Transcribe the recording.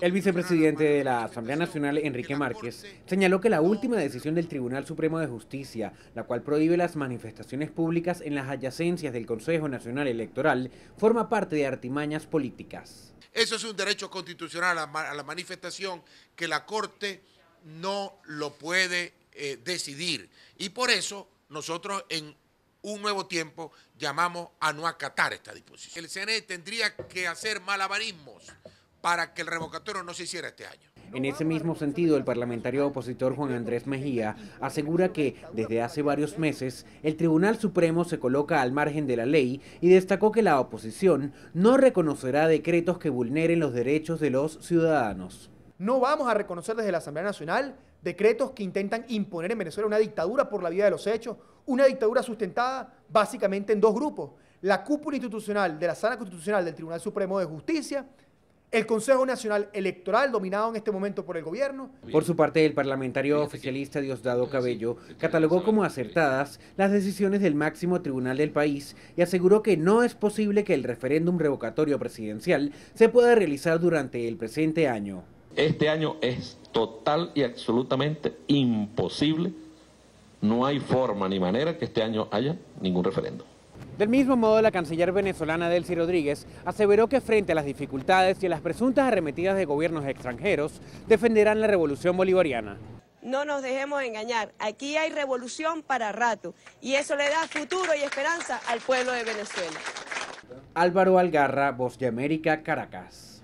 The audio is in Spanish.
El vicepresidente de la Asamblea Nacional, Enrique Márquez, señaló que la última decisión del Tribunal Supremo de Justicia, la cual prohíbe las manifestaciones públicas en las adyacencias del Consejo Nacional Electoral, forma parte de artimañas políticas. Eso es un derecho constitucional a la manifestación que la Corte no lo puede eh, decidir. Y por eso nosotros en un nuevo tiempo llamamos a no acatar esta disposición. El CNE tendría que hacer malabarismos para que el revocatorio no se hiciera este año. En ese mismo sentido, el parlamentario opositor Juan Andrés Mejía asegura que desde hace varios meses el Tribunal Supremo se coloca al margen de la ley y destacó que la oposición no reconocerá decretos que vulneren los derechos de los ciudadanos. No vamos a reconocer desde la Asamblea Nacional decretos que intentan imponer en Venezuela una dictadura por la vida de los hechos, una dictadura sustentada básicamente en dos grupos, la cúpula institucional de la sala constitucional del Tribunal Supremo de Justicia el Consejo Nacional Electoral, dominado en este momento por el gobierno. Por su parte, el parlamentario oficialista Diosdado Cabello catalogó como acertadas las decisiones del máximo tribunal del país y aseguró que no es posible que el referéndum revocatorio presidencial se pueda realizar durante el presente año. Este año es total y absolutamente imposible. No hay forma ni manera que este año haya ningún referéndum. Del mismo modo, la canciller venezolana Delcy Rodríguez aseveró que frente a las dificultades y a las presuntas arremetidas de gobiernos extranjeros, defenderán la revolución bolivariana. No nos dejemos engañar, aquí hay revolución para rato y eso le da futuro y esperanza al pueblo de Venezuela. Álvaro Algarra, Voz de América, Caracas.